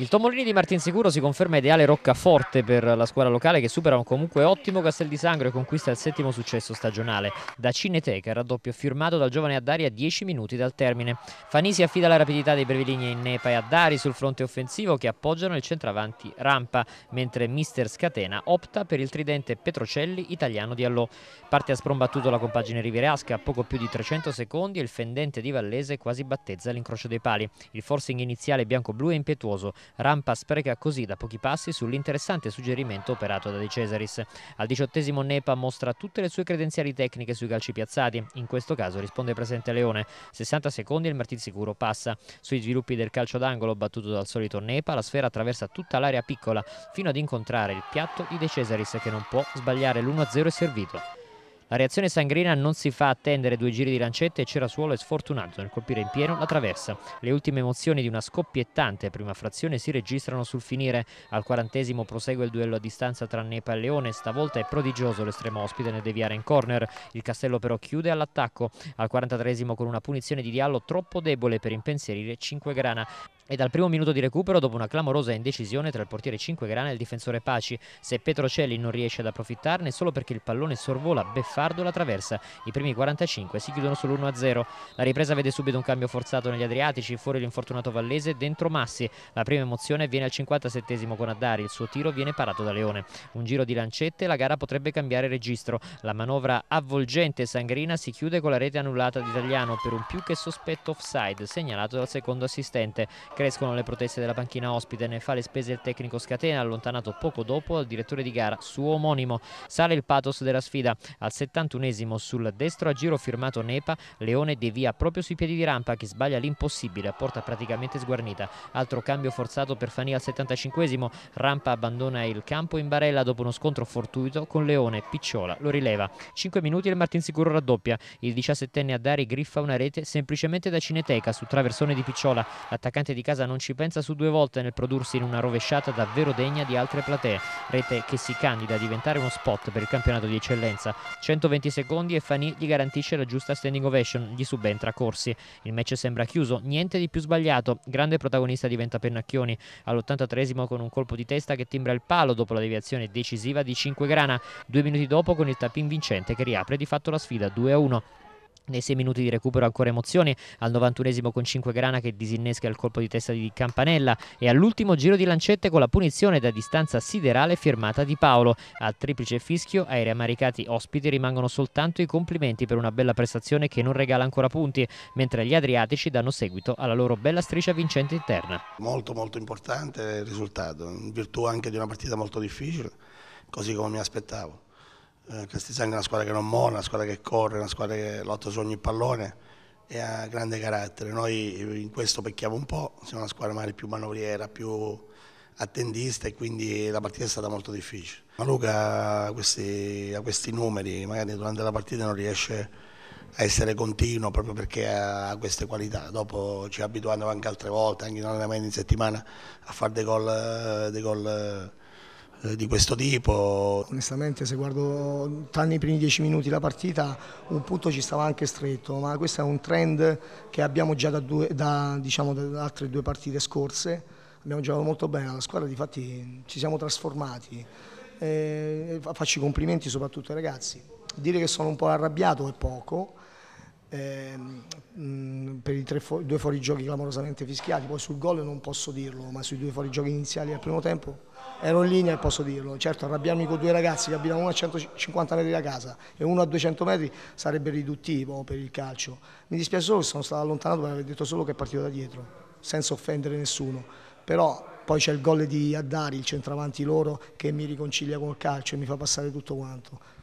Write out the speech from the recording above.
Il Tomolini di Martinsicuro si conferma ideale roccaforte per la squadra locale che supera un comunque ottimo Castel di Sangro e conquista il settimo successo stagionale. Da Cineteca, raddoppio firmato dal giovane Addari a 10 minuti dal termine. Fanisi affida la rapidità dei Breviligni in Nepa e Addari sul fronte offensivo che appoggiano il centravanti Rampa, mentre Mister Scatena opta per il tridente Petrocelli italiano di Allò. Parte a sprombattuto la compagine Rivereasca a poco più di 300 secondi e il fendente di Vallese quasi battezza l'incrocio dei pali. Il forcing iniziale bianco-blu è impetuoso. Rampa spreca così da pochi passi sull'interessante suggerimento operato da De Cesaris. Al diciottesimo Nepa mostra tutte le sue credenziali tecniche sui calci piazzati. In questo caso risponde presente Leone. 60 secondi e il Martin sicuro passa. Sui sviluppi del calcio d'angolo battuto dal solito Nepa, la sfera attraversa tutta l'area piccola fino ad incontrare il piatto di De Cesaris che non può sbagliare l'1-0 e servito. La reazione sangrina non si fa attendere due giri di lancette e Cerasuolo è sfortunato nel colpire in pieno la traversa. Le ultime emozioni di una scoppiettante prima frazione si registrano sul finire. Al quarantesimo prosegue il duello a distanza tra Nepa e Leone, stavolta è prodigioso l'estremo ospite nel deviare in corner. Il Castello però chiude all'attacco al 43 con una punizione di Diallo troppo debole per impensierire 5 grana. E dal primo minuto di recupero, dopo una clamorosa indecisione tra il portiere 5 Grana e il difensore Paci, se Petro Celli non riesce ad approfittarne solo perché il pallone sorvola Beffardo la traversa. I primi 45 si chiudono sull'1-0. La ripresa vede subito un cambio forzato negli Adriatici, fuori l'infortunato Vallese, dentro Massi. La prima emozione viene al 57 con Addari, il suo tiro viene parato da Leone. Un giro di lancette, e la gara potrebbe cambiare registro. La manovra avvolgente sangrina si chiude con la rete annullata di Italiano per un più che sospetto offside segnalato dal secondo assistente Crescono le proteste della panchina ospite, ne fa le spese il tecnico Scatena, allontanato poco dopo dal direttore di gara, suo omonimo. Sale il pathos della sfida. Al 71esimo sul destro a giro firmato Nepa, Leone devia proprio sui piedi di rampa che sbaglia l'impossibile a porta praticamente sguarnita. Altro cambio forzato per Fani al 75esimo, Rampa abbandona il campo in barella dopo uno scontro fortuito con Leone, Picciola lo rileva. 5 minuti e il Martin Sicuro raddoppia, il 17enne Adari griffa una rete semplicemente da Cineteca su traversone di Picciola, l'attaccante di casa non ci pensa su due volte nel prodursi in una rovesciata davvero degna di altre platee, rete che si candida a diventare uno spot per il campionato di eccellenza. 120 secondi e Fanì gli garantisce la giusta standing ovation, gli subentra Corsi. Il match sembra chiuso, niente di più sbagliato, grande protagonista diventa Pennacchioni, all'83 con un colpo di testa che timbra il palo dopo la deviazione decisiva di 5 grana, due minuti dopo con il tapin vincente che riapre di fatto la sfida 2-1 nei sei minuti di recupero ancora emozioni, al 91esimo con 5 grana che disinnesca il colpo di testa di Campanella e all'ultimo giro di lancette con la punizione da distanza siderale firmata di Paolo. Al triplice fischio ai ramaricati ospiti rimangono soltanto i complimenti per una bella prestazione che non regala ancora punti, mentre gli Adriatici danno seguito alla loro bella striscia vincente interna. Molto molto importante il risultato, in virtù anche di una partita molto difficile, così come mi aspettavo eh, è una squadra che non mola, una squadra che corre, una squadra che lotta su ogni pallone e ha grande carattere. Noi in questo pecchiamo un po', siamo una squadra magari più manovriera, più attendista e quindi la partita è stata molto difficile. Ma Luca a questi, a questi numeri magari durante la partita non riesce a essere continuo proprio perché ha queste qualità. Dopo ci abituando anche altre volte, anche in allenamento in settimana, a fare dei gol, eh, dei gol eh, eh, di questo tipo. Onestamente se guardo tranne i primi dieci minuti la partita un punto ci stava anche stretto, ma questo è un trend che abbiamo già da, due, da, diciamo, da altre due partite scorse, abbiamo giocato molto bene, alla squadra difatti ci siamo trasformati, eh, faccio i complimenti soprattutto ai ragazzi, dire che sono un po' arrabbiato è poco, ehm, per i fu due fuorigiochi clamorosamente fischiati, poi sul gol non posso dirlo, ma sui due fuorigiochi iniziali al primo tempo ero in linea e posso dirlo. Certo, arrabbiarmi con due ragazzi che abitano uno a 150 metri da casa e uno a 200 metri sarebbe riduttivo per il calcio. Mi dispiace solo che sono stato allontanato per aver detto solo che è partito da dietro, senza offendere nessuno. Però poi c'è il gol di Addari, il centravanti loro, che mi riconcilia col calcio e mi fa passare tutto quanto.